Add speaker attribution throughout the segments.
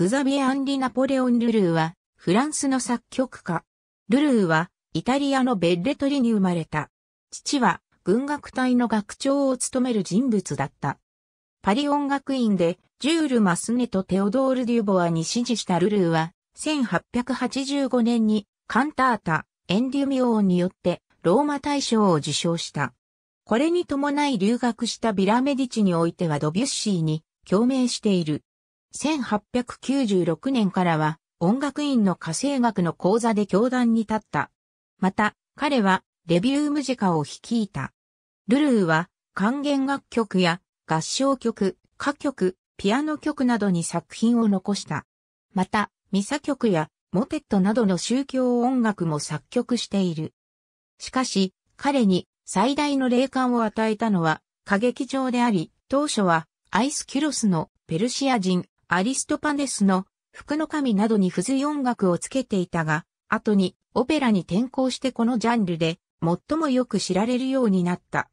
Speaker 1: グザビエ・アンリ・ナポレオン・ルルーは、フランスの
Speaker 2: 作曲家。ルルーは、イタリアのベッレトリに生まれた。父は、軍楽隊の学長を務める人物だった。パリ音楽院で、ジュール・マスネとテオドール・デュボアに支持したルルーは、1885年に、カンタータ、エンデュミオーンによって、ローマ大賞を受賞した。これに伴い留学したビラメディチにおいてはドビュッシーに共鳴している。1896年からは音楽院の家政学の講座で教壇に立った。また、彼はレビュームジカを率いた。ルルーは管弦楽曲や合唱曲、歌曲、ピアノ曲などに作品を残した。また、ミサ曲やモテットなどの宗教音楽も作曲している。しかし、彼に最大の霊感を与えたのは歌劇場であり、当初はアイスキュロスのペルシア人アリストパネスの服の神などに付随音楽をつけていたが、後にオペラに転向してこのジャンルで最もよく知られるようになった。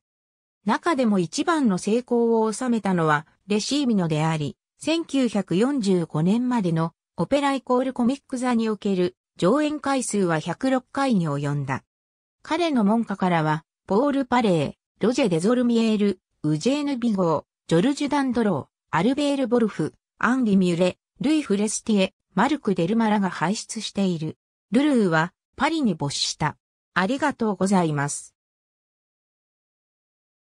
Speaker 2: 中でも一番の成功を収めたのはレシーミノであり、1945年までのオペライコールコミック座における上演回数は106回に及んだ。彼の門下からは、ポール・パレー、ロジェ・デゾルミエール、ウジェーヌ・ビゴー、ジョルジュ・ダンドロー、アルベール・ボルフ、アンリ・ミュレ、ルイ・フレスティエ、マルク・デルマラが輩出している。
Speaker 1: ルルーはパリに没した。ありがとうございます。